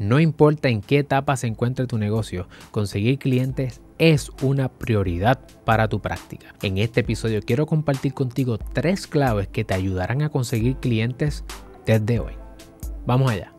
No importa en qué etapa se encuentre tu negocio, conseguir clientes es una prioridad para tu práctica. En este episodio quiero compartir contigo tres claves que te ayudarán a conseguir clientes desde hoy. Vamos allá.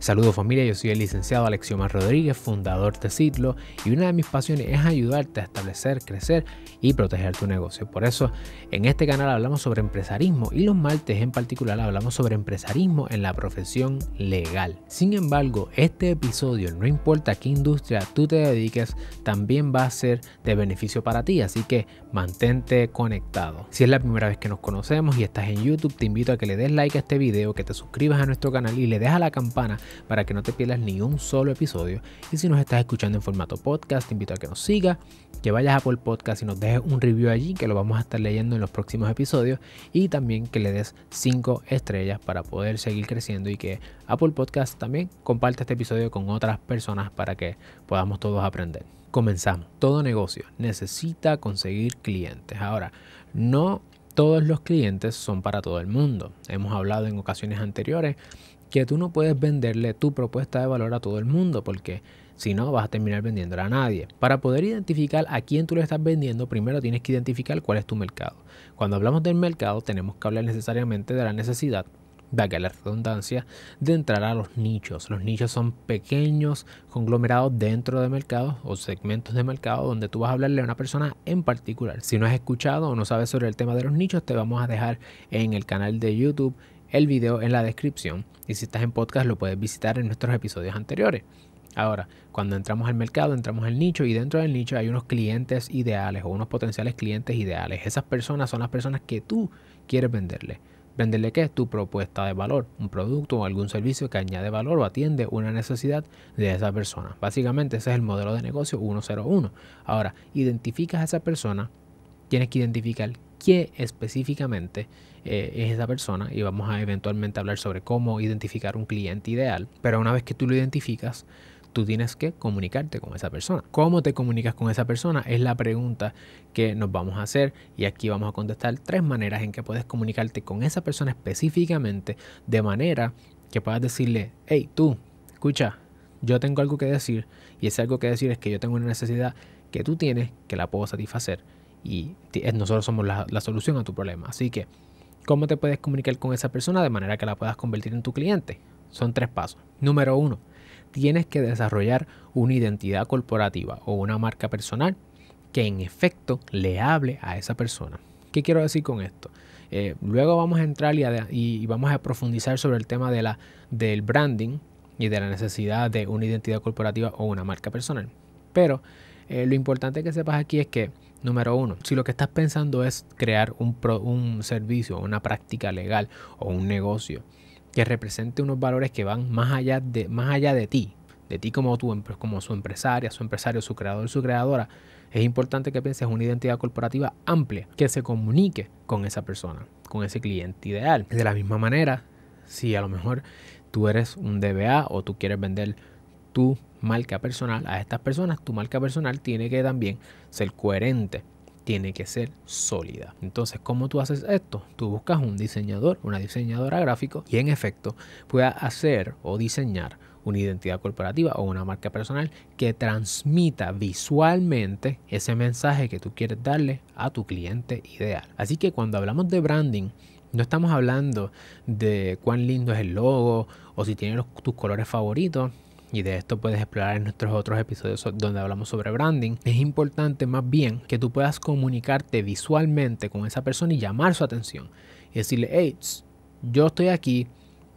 Saludos familia, yo soy el licenciado Alexiomar Rodríguez, fundador de Citlo, y una de mis pasiones es ayudarte a establecer, crecer y proteger tu negocio. Por eso, en este canal hablamos sobre empresarismo y los martes en particular hablamos sobre empresarismo en la profesión legal. Sin embargo, este episodio, no importa qué industria tú te dediques, también va a ser de beneficio para ti, así que mantente conectado. Si es la primera vez que nos conocemos y estás en YouTube, te invito a que le des like a este video, que te suscribas a nuestro canal y le dejes a la campana para que no te pierdas ni un solo episodio. Y si nos estás escuchando en formato podcast, te invito a que nos sigas, que vayas a Apple podcast y nos dejes un review allí, que lo vamos a estar leyendo en los próximos episodios. Y también que le des 5 estrellas para poder seguir creciendo y que Apple Podcast también comparte este episodio con otras personas para que podamos todos aprender. Comenzamos. Todo negocio necesita conseguir clientes. Ahora, no todos los clientes son para todo el mundo. Hemos hablado en ocasiones anteriores que tú no puedes venderle tu propuesta de valor a todo el mundo porque si no vas a terminar vendiéndola a nadie. Para poder identificar a quién tú le estás vendiendo, primero tienes que identificar cuál es tu mercado. Cuando hablamos del mercado tenemos que hablar necesariamente de la necesidad de la redundancia, de entrar a los nichos. Los nichos son pequeños conglomerados dentro de mercados o segmentos de mercado donde tú vas a hablarle a una persona en particular. Si no has escuchado o no sabes sobre el tema de los nichos, te vamos a dejar en el canal de YouTube el video en la descripción y si estás en podcast lo puedes visitar en nuestros episodios anteriores. Ahora, cuando entramos al mercado, entramos al nicho y dentro del nicho hay unos clientes ideales o unos potenciales clientes ideales. Esas personas son las personas que tú quieres venderle. ¿Venderle qué? Tu propuesta de valor, un producto o algún servicio que añade valor o atiende una necesidad de esa persona. Básicamente ese es el modelo de negocio 101. Ahora, identificas a esa persona, tienes que identificar qué específicamente eh, es esa persona y vamos a eventualmente hablar sobre cómo identificar un cliente ideal. Pero una vez que tú lo identificas, tú tienes que comunicarte con esa persona. ¿Cómo te comunicas con esa persona? Es la pregunta que nos vamos a hacer y aquí vamos a contestar tres maneras en que puedes comunicarte con esa persona específicamente de manera que puedas decirle, hey, tú, escucha, yo tengo algo que decir y ese algo que decir es que yo tengo una necesidad que tú tienes que la puedo satisfacer y eh, nosotros somos la, solución a tu problema. Así que, ¿cómo te puedes comunicar con esa persona de manera que la puedas convertir en tu cliente? Son tres pasos. Número uno, tienes que desarrollar una identidad corporativa o una marca personal que en efecto le hable a esa persona. ¿Qué quiero decir con esto? Eh, luego vamos a entrar y, y, vamos a profundizar sobre el tema de la, del branding y de la necesidad de una identidad corporativa o una marca personal. Pero eh, lo importante que sepas aquí es que Número uno, si lo que estás pensando es crear un, servicio, una práctica legal o un negocio que represente unos valores que van más allá de, más allá de ti, de ti como, tu, como su empresaria, su empresario, su creador, su creadora, es importante que pienses una identidad corporativa amplia que se comunique con esa persona, con ese cliente ideal. De la misma manera, si a lo mejor tú eres un DBA o tú quieres vender tu marca personal a estas personas, tu marca personal tiene que también ser coherente, tiene que ser sólida. Entonces, ¿cómo tú haces esto? Tú buscas un diseñador, una diseñadora gráfico y en efecto pueda hacer o diseñar una identidad corporativa o una marca personal que transmita visualmente ese mensaje que tú quieres darle a tu cliente ideal. Así que cuando hablamos de branding, no estamos hablando de cuán lindo es el logo o si tiene tus colores favoritos y de esto puedes explorar en nuestros otros episodios donde hablamos sobre branding, es importante más bien que tú puedas comunicarte visualmente con esa persona y llamar su atención y decirle, hey, yo estoy aquí,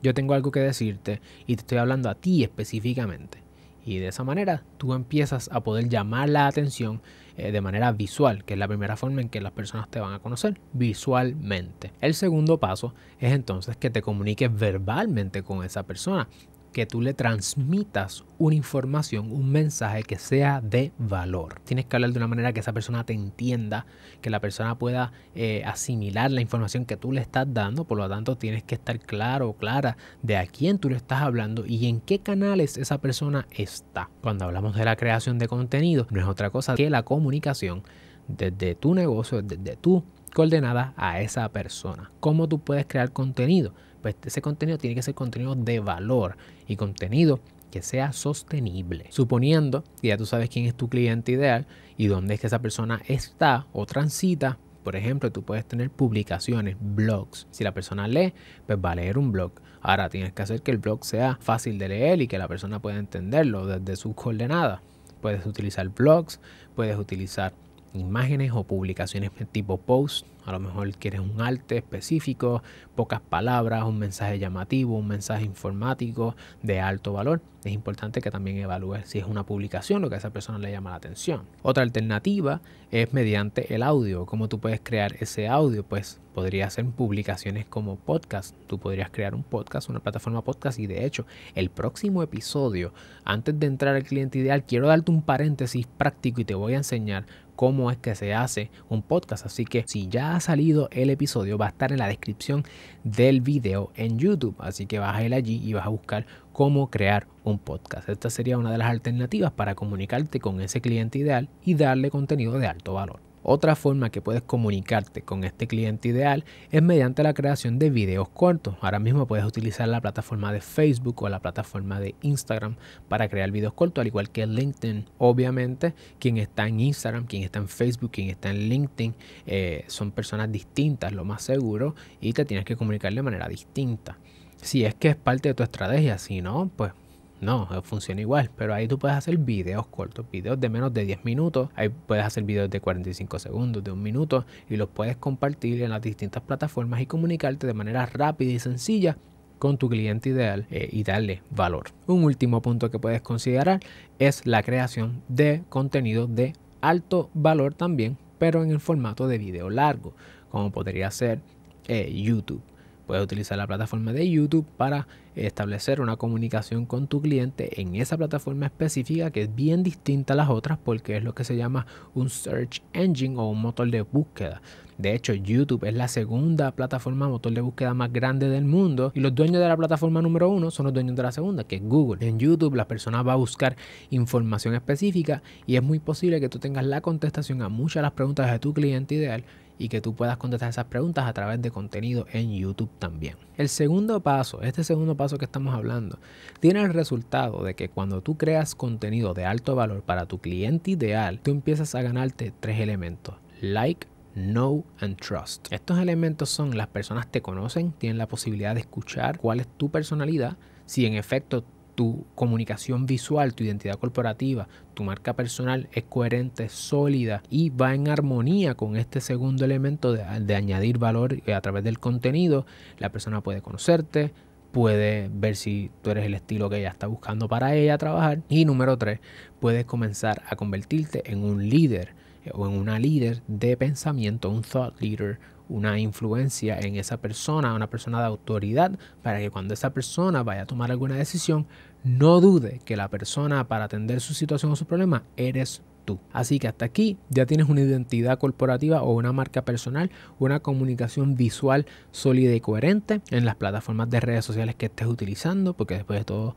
yo tengo algo que decirte y te estoy hablando a ti específicamente. Y de esa manera tú empiezas a poder llamar la atención eh, de manera visual, que es la primera forma en que las personas te van a conocer, visualmente. El segundo paso es entonces que te comuniques verbalmente con esa persona que tú le transmitas una información, un mensaje que sea de valor. Tienes que hablar de una manera que esa persona te entienda, que la persona pueda eh, asimilar la información que tú le estás dando. Por lo tanto, tienes que estar claro o clara de a quién tú le estás hablando y en qué canales esa persona está. Cuando hablamos de la creación de contenido, no es otra cosa que la comunicación desde tu negocio, desde tu coordenada a esa persona. ¿Cómo tú puedes crear contenido? pues ese contenido tiene que ser contenido de valor y contenido que sea sostenible. Suponiendo que ya tú sabes quién es tu cliente ideal y dónde es que esa persona está o transita. Por ejemplo, tú puedes tener publicaciones, blogs. Si la persona lee, pues va a leer un blog. Ahora tienes que hacer que el blog sea fácil de leer y que la persona pueda entenderlo desde sus coordenadas. Puedes utilizar blogs, puedes utilizar imágenes o publicaciones tipo post. A lo mejor quieres un arte específico, pocas palabras, un mensaje llamativo, un mensaje informático de alto valor es importante que también evalúes si es una publicación lo que a esa persona le llama la atención. Otra alternativa es mediante el audio. ¿Cómo tú puedes crear ese audio? Pues podría ser publicaciones como podcast. Tú podrías crear un podcast, una plataforma podcast y de hecho el próximo episodio, antes de entrar al cliente ideal, quiero darte un paréntesis práctico y te voy a enseñar cómo es que se hace un podcast. Así que si ya ha salido el episodio, va a estar en la descripción del video en YouTube. Así que vas a ir allí y vas a buscar cómo crear un podcast. Esta sería una de las alternativas para comunicarte con ese cliente ideal y darle contenido de alto valor. Otra forma que puedes comunicarte con este cliente ideal es mediante la creación de videos cortos. Ahora mismo puedes utilizar la plataforma de Facebook o la plataforma de Instagram para crear videos cortos, al igual que LinkedIn. Obviamente, quien está en Instagram, quien está en Facebook, quien está en LinkedIn, eh, son personas distintas, lo más seguro, y te tienes que comunicar de manera distinta. Si es que es parte de tu estrategia, si no, pues no, funciona igual, pero ahí tú puedes hacer videos cortos, videos de menos de 10 minutos, ahí puedes hacer videos de 45 segundos, de un minuto, y los puedes compartir en las distintas plataformas y comunicarte de manera rápida y sencilla con tu cliente ideal eh, y darle valor. Un último punto que puedes considerar es la creación de contenido de alto valor también, pero en el formato de video largo, como podría ser eh, YouTube. Puedes utilizar la plataforma de YouTube para establecer una comunicación con tu cliente en esa plataforma específica que es bien distinta a las otras porque es lo que se llama un search engine o un motor de búsqueda. De hecho, YouTube es la segunda plataforma motor de búsqueda más grande del mundo y los dueños de la plataforma número uno son los dueños de la segunda, que es Google. En YouTube la persona va a buscar información específica y es muy posible que tú tengas la contestación a muchas de las preguntas de tu cliente ideal y que tú puedas contestar esas preguntas a través de contenido en YouTube también. El segundo paso, este segundo paso que estamos hablando, tiene el resultado de que cuando tú creas contenido de alto valor para tu cliente ideal, tú empiezas a ganarte tres elementos. Like, know and trust. Estos elementos son las personas te conocen, tienen la posibilidad de escuchar cuál es tu personalidad, si en efecto tu comunicación visual, tu identidad corporativa, tu marca personal es coherente, sólida y va en armonía con este segundo elemento de, añadir valor eh, a través del contenido, la persona puede conocerte, puede ver si tú eres el estilo que ella está buscando para ella trabajar. Y número tres, puedes comenzar a convertirte en un líder eh, o en una líder de pensamiento, un thought leader una influencia en esa persona, una persona de autoridad, para que cuando esa persona vaya a tomar alguna decisión, no dude que la persona para atender su situación o su problema eres tú. Así que hasta aquí ya tienes una identidad corporativa o una marca personal, una comunicación visual sólida y coherente en las plataformas de redes sociales que estés utilizando, porque después de todo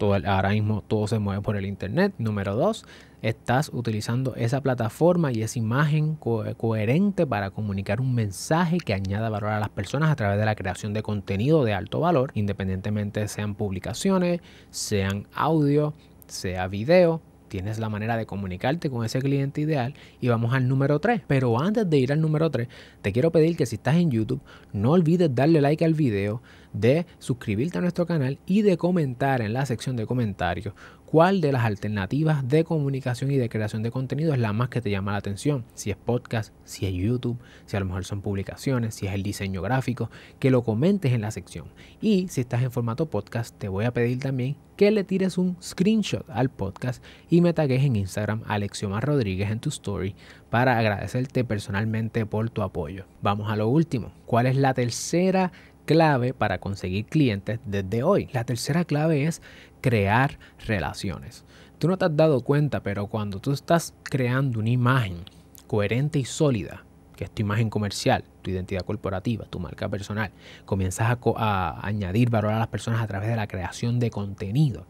ahora mismo todo se mueve por el Internet. Número dos, estás utilizando esa plataforma y esa imagen coherente para comunicar un mensaje que añada valor a las personas a través de la creación de contenido de alto valor, independientemente sean publicaciones, sean audio, sea video tienes la manera de comunicarte con ese cliente ideal y vamos al número 3. Pero antes de ir al número 3, te quiero pedir que si estás en YouTube, no olvides darle like al video, de suscribirte a nuestro canal y de comentar en la sección de comentarios cuál de las alternativas de comunicación y de creación de contenido es la más que te llama la atención. Si es podcast, si es YouTube, si a lo mejor son publicaciones, si es el diseño gráfico, que lo comentes en la sección. Y si estás en formato podcast, te voy a pedir también que le tires un screenshot al podcast y me tagues en Instagram Alexioma Rodríguez en tu story para agradecerte personalmente por tu apoyo. Vamos a lo último. ¿Cuál es la tercera clave para conseguir clientes desde hoy. La tercera clave es crear relaciones. Tú no te has dado cuenta, pero cuando tú estás creando una imagen coherente y sólida, que es tu imagen comercial, tu identidad corporativa, tu marca personal, comienzas a, añadir valor a las personas a través de la creación de contenido,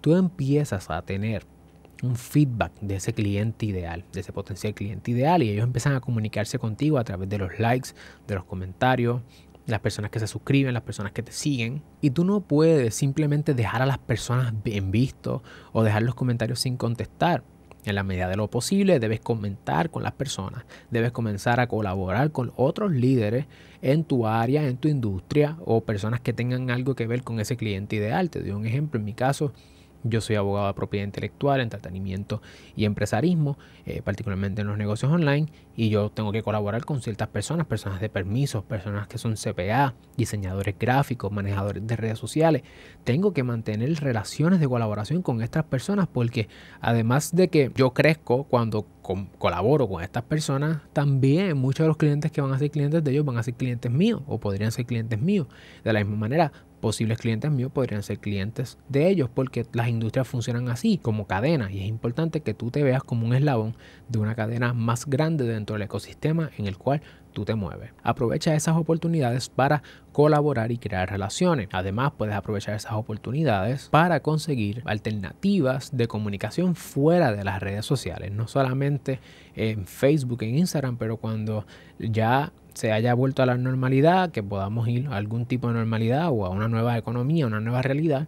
tú empiezas a tener un feedback de ese cliente ideal, de ese potencial cliente ideal, y ellos empiezan a comunicarse contigo a través de los likes, de los comentarios, las personas que se suscriben, las personas que te siguen. Y tú no puedes simplemente dejar a las personas bien visto o dejar los comentarios sin contestar. En la medida de lo posible debes comentar con las personas, debes comenzar a colaborar con otros líderes en tu área, en tu industria o personas que tengan algo que ver con ese cliente ideal. Te doy un ejemplo, en mi caso, yo soy abogado de propiedad intelectual, entretenimiento y empresarismo, eh, particularmente en los negocios online, y yo tengo que colaborar con ciertas personas, personas de permisos, personas que son CPA, diseñadores gráficos, manejadores de redes sociales. Tengo que mantener relaciones de colaboración con estas personas porque además de que yo crezco cuando colaboro con estas personas, también muchos de los clientes que van a ser clientes de ellos van a ser clientes míos o podrían ser clientes míos. De la misma manera, posibles clientes míos podrían ser clientes de ellos porque las industrias funcionan así, como cadena, y es importante que tú te veas como un eslabón de una cadena más grande dentro del ecosistema en el cual tú te mueves. Aprovecha esas oportunidades para colaborar y crear relaciones. Además, puedes aprovechar esas oportunidades para conseguir alternativas de comunicación fuera de las redes sociales, no solamente en Facebook, en Instagram, pero cuando ya se haya vuelto a la normalidad, que podamos ir a algún tipo de normalidad o a una nueva economía, una nueva realidad,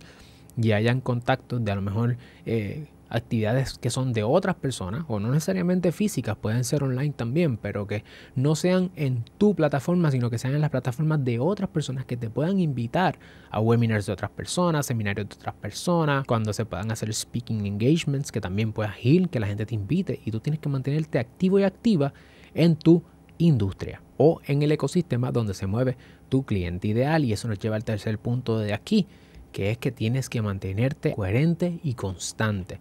y hayan contactos de a lo mejor eh, actividades que son de otras personas o no necesariamente físicas, pueden ser online también, pero que no sean en tu plataforma, sino que sean en las plataformas de otras personas que te puedan invitar a webinars de otras personas, seminarios de otras personas, cuando se puedan hacer speaking engagements, que también puedas ir, que la gente te invite y tú tienes que mantenerte activo y activa en tu industria o en el ecosistema donde se mueve tu cliente ideal. Y eso nos lleva al tercer punto de aquí, que es que tienes que mantenerte coherente y constante.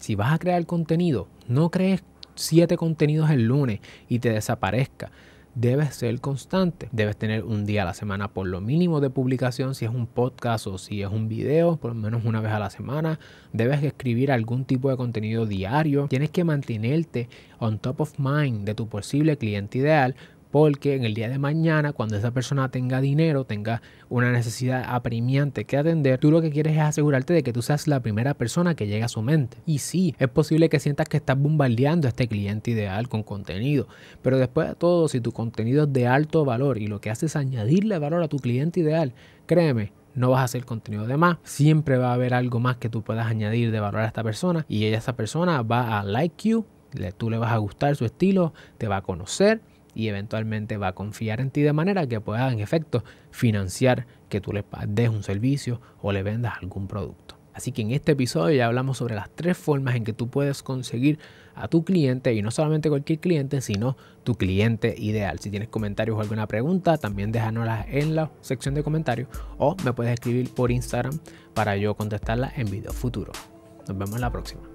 Si vas a crear contenido, no crees siete contenidos el lunes y te desaparezca. Debes ser constante, debes tener un día a la semana por lo mínimo de publicación, si es un podcast o si es un video, por lo menos una vez a la semana, debes escribir algún tipo de contenido diario, tienes que mantenerte on top of mind de tu posible cliente ideal porque en el día de mañana, cuando esa persona tenga dinero, tenga una necesidad apremiante que atender, tú lo que quieres es asegurarte de que tú seas la primera persona que llegue a su mente. Y sí, es posible que sientas que estás bombardeando a este cliente ideal con contenido, pero después de todo, si tu contenido es de alto valor y lo que haces es añadirle valor a tu cliente ideal, créeme, no vas a hacer contenido de más. Siempre va a haber algo más que tú puedas añadir de valor a esta persona y esa persona va a like you, tú le vas a gustar su estilo, te va a conocer y eventualmente va a confiar en ti de manera que pueda en efecto financiar que tú le des un servicio o le vendas algún producto. Así que en este episodio ya hablamos sobre las tres formas en que tú puedes conseguir a tu cliente y no solamente cualquier cliente, sino tu cliente ideal. Si tienes comentarios o alguna pregunta, también déjanoslas en la sección de comentarios o me puedes escribir por Instagram para yo contestarla en video futuro. Nos vemos en la próxima.